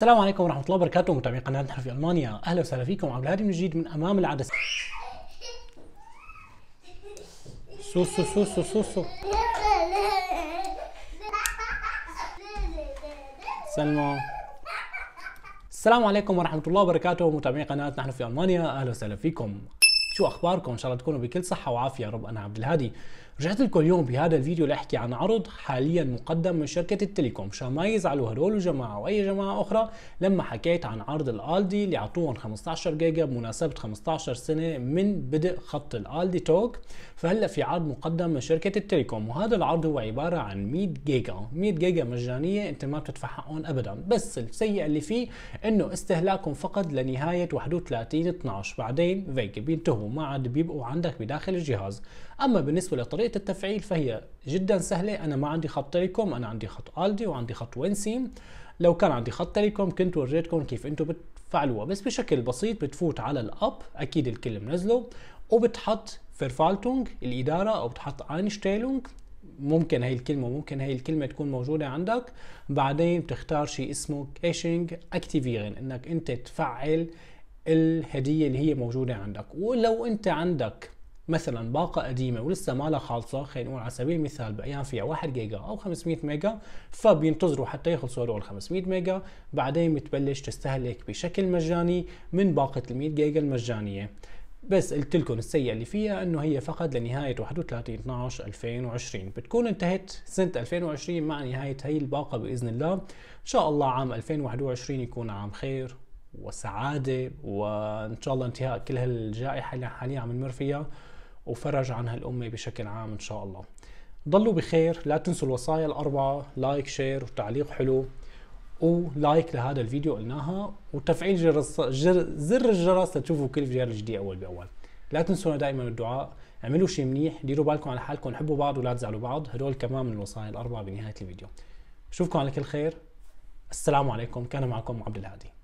السلام عليكم ورحمة الله وبركاته متابعي قناة نحن في ألمانيا أهلا وسهلا فيكم عبد الهادي من جديد من أمام العدسة سو سو سو سو سو سو سلمى السلام عليكم ورحمة الله وبركاته متابعي قناة نحن في ألمانيا أهلا وسهلا فيكم شو أخباركم إن شاء الله تكونوا بكل صحة وعافية يا رب أنا عبد الهادي رجعت لكم اليوم بهذا الفيديو لاحكي عن عرض حاليا مقدم من شركه التليكوم مشان ما يزعلوا هدول الجماعه واي جماعه اخرى لما حكيت عن عرض الالدي اللي اعطوهم 15 جيجا بمناسبه 15 سنه من بدء خط الالدي توك فهلا في عرض مقدم من شركه التليكوم وهذا العرض هو عباره عن 100 جيجا 100 جيجا مجانيه انت ما بتدفع حقهم ابدا بس السيء اللي فيه انه استهلاكهم فقط لنهايه 31 12 بعدين فيك بينتهوا ما عاد بيبقوا عندك بداخل الجهاز اما بالنسبه لطريقه طريقه التفعيل فهي جدا سهله انا ما عندي خط تيليكوم انا عندي خط الدي وعندي خط وينسيم لو كان عندي خط تيليكوم كنت وريتكم كيف انتم بتفعلوها بس بشكل بسيط بتفوت على الاب اكيد الكل منزله وبتحط فيرفالتونج الاداره او بتحط اينشتيلونج ممكن هاي الكلمة ممكن هاي الكلمة تكون موجودة عندك بعدين بتختار شيء اسمه كاشينج اكتيفيرن انك انت تفعل الهدية اللي هي موجودة عندك ولو انت عندك مثلا باقه قديمه ولسه ما لها خالصه خلينا نقول على سبيل المثال بأيام فيها 1 جيجا او 500 ميجا فبينتظروا حتى يخلصوا هدول ال 500 ميجا بعدين بتبلش تستهلك بشكل مجاني من باقه ال 100 جيجا المجانيه بس قلت لكم السيئه اللي فيها انه هي فقط لنهايه 31 12 2020 بتكون انتهت سنه 2020 مع نهايه هي الباقه باذن الله ان شاء الله عام 2021 يكون عام خير وسعاده وان شاء الله انتهاء كل هالجائحه اللي حاليا عم نمر فيها وفرج عن هالأمة بشكل عام إن شاء الله ضلوا بخير لا تنسوا الوصايا الأربعة لايك شير وتعليق حلو ولايك لهذا الفيديو قلناها وتفعيل جرس جر زر الجرس لتشوفوا كل فيديو جديد أول بأول لا تنسونا دائما الدعاء اعملوا شيء منيح ديروا بالكم على حالكم حبوا بعض ولا تزعلوا بعض هدول كمان من الوصايا الأربعة بنهاية الفيديو بشوفكم على كل خير السلام عليكم كان معكم عبد الهادي